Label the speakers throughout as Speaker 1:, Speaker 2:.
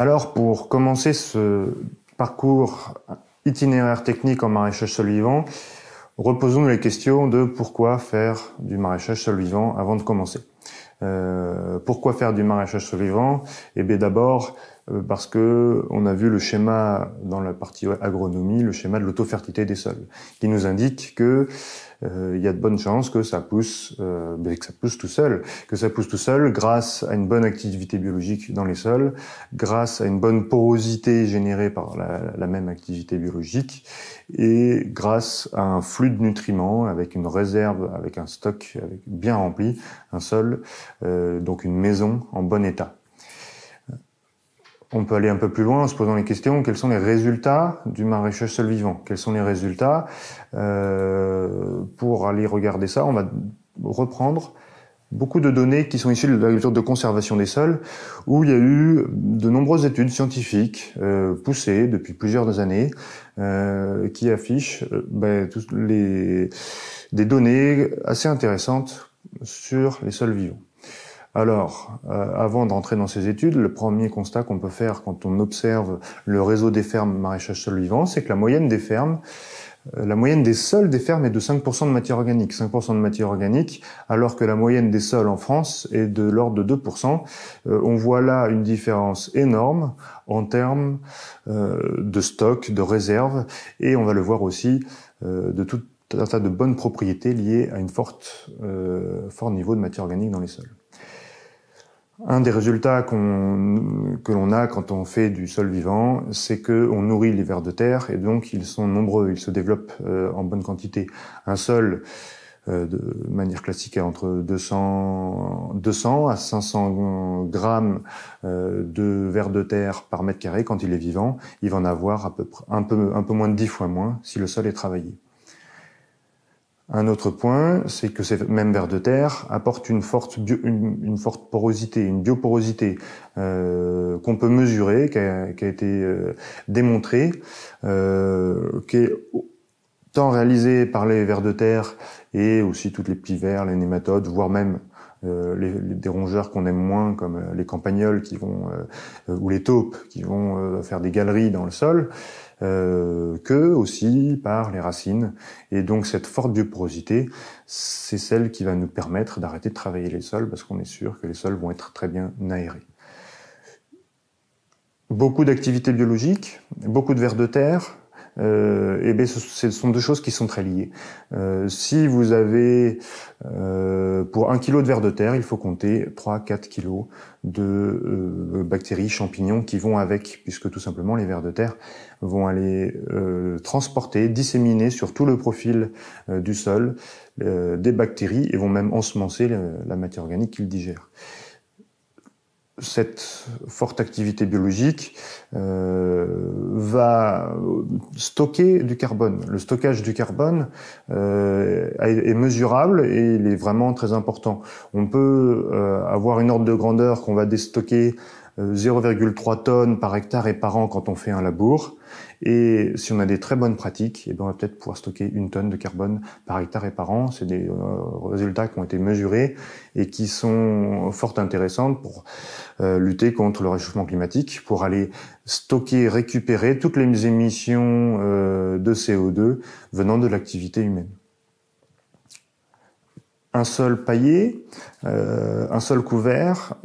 Speaker 1: Alors pour commencer ce parcours itinéraire technique en maraîchage sol vivant, reposons-nous les questions de pourquoi faire du maraîchage sol vivant avant de commencer. Euh, pourquoi faire du maraîchage sol vivant Eh bien d'abord euh, parce que on a vu le schéma dans la partie agronomie, le schéma de l'autofertilité des sols, qui nous indique que euh, il y a de bonnes chances que ça pousse, euh, ben, que ça pousse tout seul, que ça pousse tout seul grâce à une bonne activité biologique dans les sols, grâce à une bonne porosité générée par la, même activité biologique et grâce à un flux de nutriments avec une réserve, avec un stock bien rempli, un sol, donc une maison en bon état. On peut aller un peu plus loin en se posant les questions, quels sont les résultats du maraîchage seul vivant Quels sont les résultats euh, Pour aller regarder ça, on va reprendre beaucoup de données qui sont issues de l'agriculture de conservation des sols, où il y a eu de nombreuses études scientifiques euh, poussées depuis plusieurs années, euh, qui affichent ben, les, des données assez intéressantes sur les sols vivants. Alors, euh, avant avant rentrer dans ces études, le premier constat qu'on peut faire quand on observe le réseau des fermes maraîchage sol vivant, c'est que la moyenne des fermes, euh, la moyenne des sols des fermes est de 5% de matière organique, 5% de matière organique, alors que la moyenne des sols en France est de l'ordre de 2%. Euh, on voit là une différence énorme en termes de stock, de réserve, et on va le voir aussi de tout un tas de bonnes propriétés liées à une forte, fort niveau de matière organique dans les sols. Un des résultats que l'on a quand on fait du sol vivant, c'est qu'on nourrit les vers de terre et donc ils sont nombreux, ils se développent euh, en bonne quantité. Un sol euh, de manière classique entre 200, 200 à 500 grammes euh, de vers de terre par mètre carré quand il est vivant, il va en avoir à peu près un peu, un peu moins de 10 fois moins si le sol est travaillé. Un autre point, c'est que ces mêmes vers de terre apportent une forte, une, forte porosité, une bioporosité euh, qu'on peut mesurer, qui a, été euh, démontrée, euh, qui est tant réalisée par les vers de terre et aussi toutes les petits vers, les nématodes, voire même les, des rongeurs qu'on aime moins, comme les campagnols qui vont ou les taupes qui vont faire des galeries dans le sol. Euh, que aussi par les racines. Et donc cette forte porosité, c'est celle qui va nous permettre d'arrêter de travailler les sols parce qu'on est sûr que les sols vont être très bien aérés. Beaucoup d'activités biologiques, beaucoup de vers de terre, euh, eh bien, ce, sont deux choses qui sont très liées. Euh, si vous avez euh, pour un kilo de vers de terre, il faut compter 3-4 kilos de euh, bactéries, champignons qui vont avec, puisque tout simplement les vers de terre vont aller transporter, disséminer sur tout le profil du sol des bactéries et vont même ensemencer la matière organique qu'ils digèrent cette forte activité biologique euh, va stocker du carbone. Le stockage du carbone euh, est mesurable et il est vraiment très important. On peut euh, avoir une ordre de grandeur qu'on va déstocker 0,3 tonnes par hectare et par an quand on fait un labour. Et si on a des très bonnes pratiques, et eh bien, on va peut-être pouvoir stocker une tonne de carbone par hectare et par an. C'est des euh, résultats qui ont été mesurés et qui sont fort intéressants pour euh, lutter contre le réchauffement climatique, pour aller stocker, récupérer toutes les émissions euh, de CO2 venant de l'activité humaine. Un sol paillé, un sol couvert,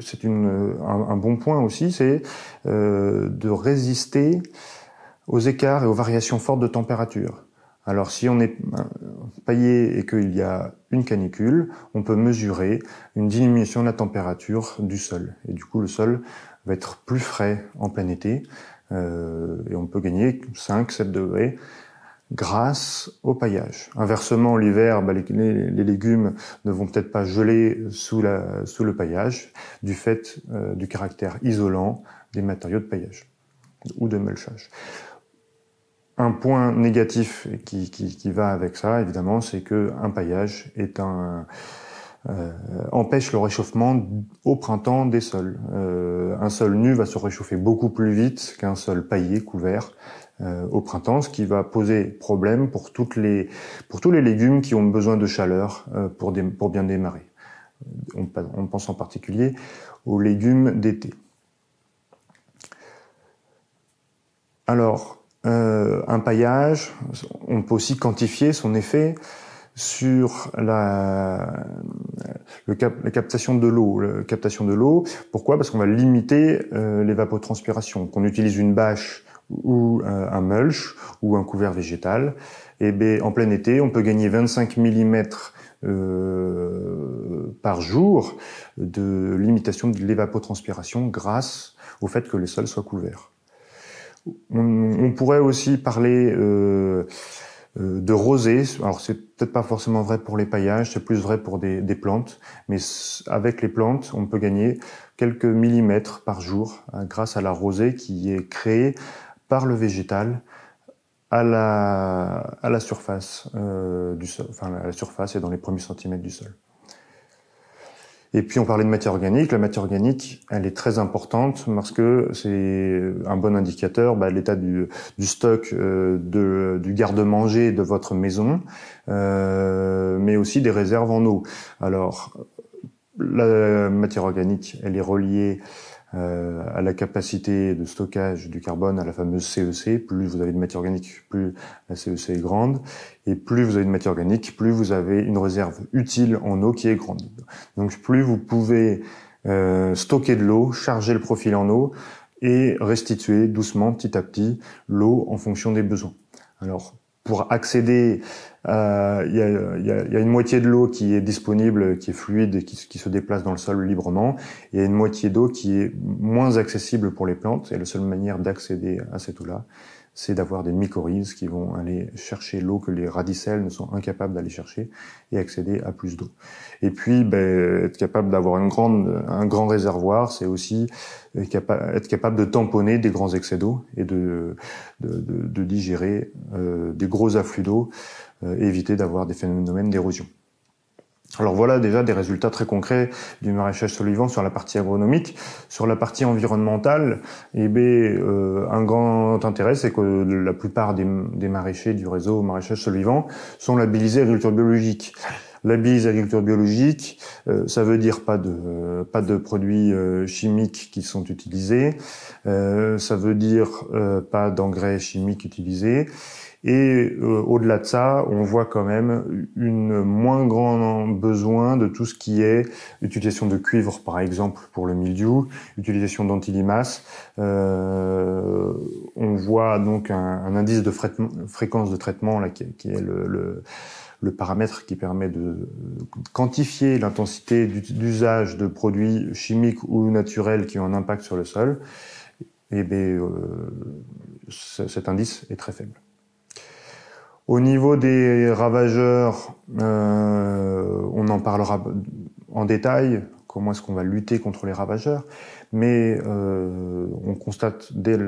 Speaker 1: c'est un, bon point aussi, c'est euh, de résister aux écarts et aux variations fortes de température. Alors si on est euh, paillé et qu'il y a une canicule, on peut mesurer une diminution de la température du sol. Et du coup, le sol va être plus frais en plein été euh, et on peut gagner 5-7 degrés grâce au paillage. Inversement, l'hiver, bah, les, légumes ne vont peut-être pas geler sous, la, sous, le paillage du fait euh, du caractère isolant des matériaux de paillage ou de mulchage. Un point négatif qui, qui va avec ça, évidemment, c'est que un paillage est un euh, empêche le réchauffement au printemps des sols. Euh, un sol nu va se réchauffer beaucoup plus vite qu'un sol paillé, couvert euh, au printemps, ce qui va poser problème pour, toutes les, pour tous les légumes qui ont besoin de chaleur pour, bien démarrer. on pense en particulier aux légumes d'été. Alors, un paillage, on peut aussi quantifier son effet sur la, le la captation de l'eau. captation de l'eau. Pourquoi Parce qu'on va limiter euh, l'évapotranspiration. Qu'on utilise une bâche ou euh, un mulch ou un couvert végétal, et eh bien, en plein été, on peut gagner 25 mm euh, par jour de limitation de l'évapotranspiration grâce au fait que le sol soit couvert. On, pourrait aussi parler euh, de rosée. Alors c'est peut-être pas forcément vrai pour les paillages, c'est plus vrai pour des, plantes, mais avec les plantes, on peut gagner quelques millimètres par jour hein, grâce à la rosée qui est créée par le végétal à la, à la surface euh, du sol, enfin à la surface et dans les premiers centimètres du sol. Et puis on parlait de matière organique. La matière organique, elle est très importante parce que c'est un bon indicateur bah, l'état du, stock, euh, du garde-manger de votre maison, euh, mais aussi des réserves en eau. Alors la matière organique, elle est reliée euh, à la capacité de stockage du carbone, à la fameuse CEC. E plus vous avez de matière organique, plus la CEC e est grande. Et plus vous avez de matière organique, plus vous avez une réserve utile en eau qui est grande. Donc plus vous pouvez euh, stocker de l'eau, charger le profil en eau et restituer doucement, petit à petit, l'eau en fonction des besoins. Alors pour accéder, euh, il y, a, une moitié de l'eau qui est disponible, qui est fluide, qui, qui se déplace dans le sol librement, et une moitié d'eau qui est moins accessible pour les plantes, et la seule manière d'accéder à cette eau-là, c'est d'avoir des mycorhizes qui vont aller chercher l'eau que les radicelles ne sont incapables d'aller chercher et accéder à plus d'eau. Et puis, ben, être capable d'avoir une grande, un grand réservoir, c'est aussi euh, être capable de tamponner des grands excès d'eau et de, de, de, digérer euh, des gros afflux d'eau, euh, éviter d'avoir des phénomènes d'érosion. Alors voilà déjà des résultats très concrets du maraîchage solivant sur la partie agronomique. Sur la partie environnementale, Et eh bien, euh, un grand intérêt, c'est que la plupart des, maraîchers du réseau maraîchage solvant sont labellisés agriculture biologique la bise agriculture biologique, euh, ça veut dire pas de pas de produits euh, chimiques qui sont utilisés, euh, ça veut dire pas d'engrais chimiques utilisés. Et au-delà de ça, on voit quand même une moins grand besoin de tout ce qui est utilisation de cuivre, par exemple, pour le mildiou, utilisation d'antilimace. on voit donc un, indice de fréquence de traitement là, qui, est le le paramètre qui permet de euh, quantifier l'intensité d'usage de produits chimiques ou naturels qui ont un impact sur le sol, et eh bien, euh, cet indice est très faible. Au niveau des ravageurs, euh, on en parlera en détail comment est-ce qu'on va lutter contre les ravageurs. Mais euh, on constate dès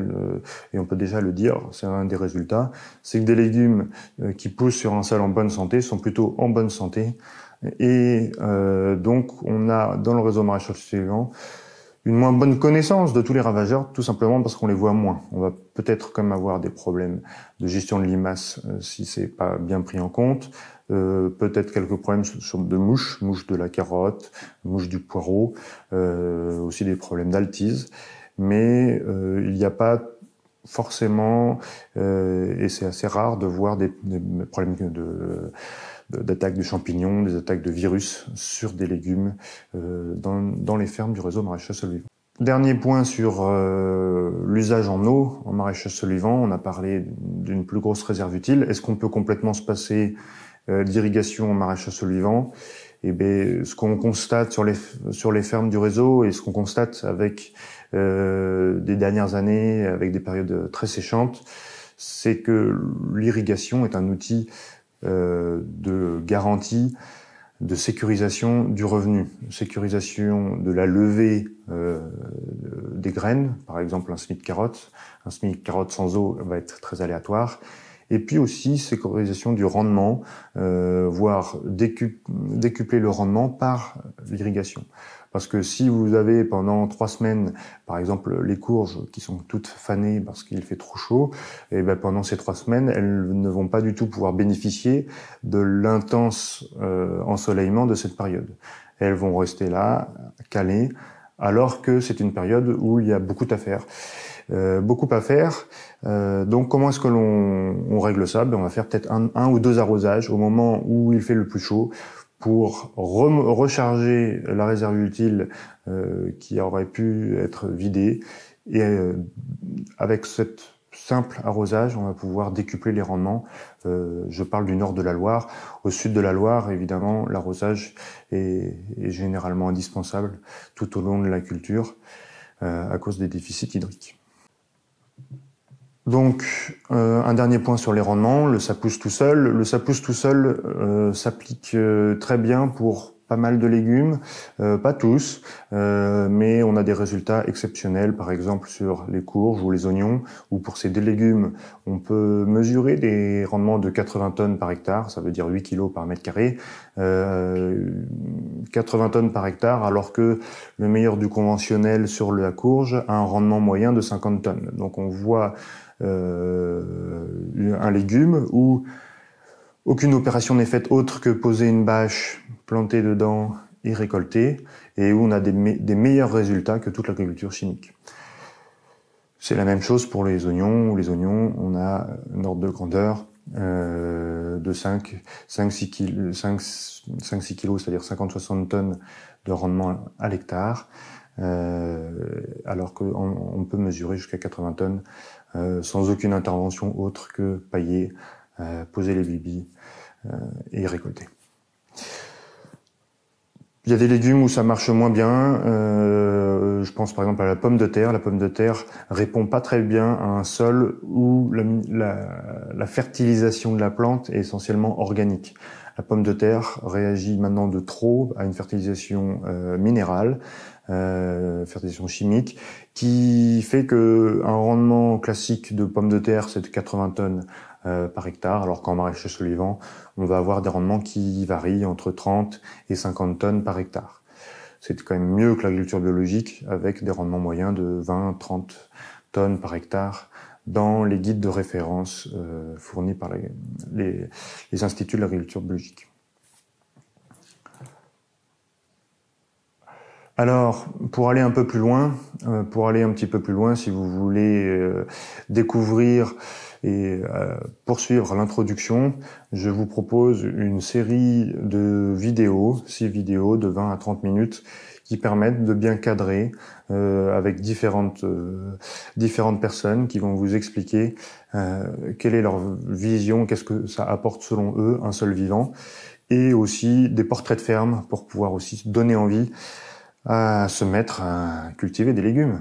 Speaker 1: et on peut déjà le dire, c'est un des résultats, c'est que des légumes euh, qui poussent sur un sol en bonne santé sont plutôt en bonne santé. Et euh, donc on a dans le réseau maraîchage suivant une moins bonne connaissance de tous les ravageurs, tout simplement parce qu'on les voit moins. On va peut-être comme avoir des problèmes de gestion de limaces si c'est pas bien pris en compte, euh, peut-être quelques problèmes de mouches, mouches de la carotte, mouches du poireau, euh, aussi des problèmes d'altise. Mais euh, il n'y a pas forcément, euh, et c'est assez rare, de voir des, problèmes de d'attaques de champignons, des attaques de virus sur des légumes euh, dans, dans, les fermes du réseau maraîcher solvivant. Dernier point sur l'usage en eau en maraîchage solvant. On a parlé d'une plus grosse réserve utile. Est-ce qu'on peut complètement se passer euh, l'irrigation en maraîchage sol vivant. Et eh ben, ce qu'on constate sur les sur les fermes du réseau et ce qu'on constate avec euh, des dernières années, avec des périodes très séchantes, c'est que l'irrigation est un outil euh, de garantie, de sécurisation du revenu, sécurisation de la levée des graines. Par exemple, un semis de carottes, un semis de carottes sans eau va être très aléatoire et puis aussi sécurisation du rendement, euh, voire décupler le rendement par l'irrigation. Parce que si vous avez pendant trois semaines, par exemple, les courges qui sont toutes fanées parce qu'il fait trop chaud, et eh ben pendant ces trois semaines, elles ne vont pas du tout pouvoir bénéficier de l'intense euh, ensoleillement de cette période. Elles vont rester là, calées, alors que c'est une période où il y a beaucoup à faire. Euh, beaucoup à faire. Euh, donc comment est-ce que l'on règle ça ben, On va faire peut-être un, ou deux arrosages au moment où il fait le plus chaud pour recharger la réserve utile euh, qui aurait pu être vidée. Et avec cette simple arrosage, on va pouvoir décupler les rendements. Euh, je parle du nord de la Loire. Au sud de la Loire, évidemment, l'arrosage est, généralement indispensable tout au long de la culture euh, à cause des déficits hydriques. Donc, euh, un dernier point sur les rendements, le ça tout seul. Le ça tout seul s'applique très bien pour pas mal de légumes, euh, pas tous, euh, mais on a des résultats exceptionnels, par exemple sur les courges ou les oignons, ou pour ces deux légumes, on peut mesurer des rendements de 80 tonnes par hectare, ça veut dire 8 kilos par mètre carré, 80 euh, tonnes par hectare, alors que le meilleur du conventionnel sur la courge a un rendement moyen de 50 tonnes. Donc on voit un légume où aucune opération n'est faite autre que poser une bâche planter dedans et récolter, et où on a des, meilleurs résultats que toute l'agriculture chimique. C'est la même chose pour les oignons. Les oignons, on a un ordre de grandeur euh, de 5, 5, 6 kg, c'est-à-dire 50-60 tonnes de rendement à l'hectare, euh, alors qu'on peut mesurer jusqu'à 80 tonnes euh, sans aucune intervention autre que pailler, poser les bibis et récolter. Il y a des légumes où ça marche moins bien. Euh, je pense par exemple à la pomme de terre. La pomme de terre répond pas très bien à un sol où la, fertilisation de la plante est essentiellement organique. La pomme de terre réagit maintenant de trop à une fertilisation euh, minérale, euh, fertilisation chimique, qui fait que un rendement classique de pomme de terre c'est de 80 tonnes. Euh, par hectare, alors qu'en maraîchage vivant on va avoir des rendements qui varient entre 30 et 50 tonnes par hectare. C'est quand même mieux que l'agriculture biologique avec des rendements moyens de 20-30 tonnes par hectare dans les guides de référence euh, fournis par les, les instituts de l'agriculture biologique. Alors, pour aller un peu plus loin, euh, pour aller un petit peu plus loin, si vous voulez découvrir et euh, pour suivre l'introduction, je vous propose une série de vidéos, six vidéos de 20 à 30 minutes, qui permettent de bien cadrer euh, avec différentes euh, différentes personnes qui vont vous expliquer quelle est leur vision, qu'est-ce que ça apporte selon eux un seul vivant, et aussi des portraits de ferme pour pouvoir aussi donner envie à se mettre à cultiver des légumes.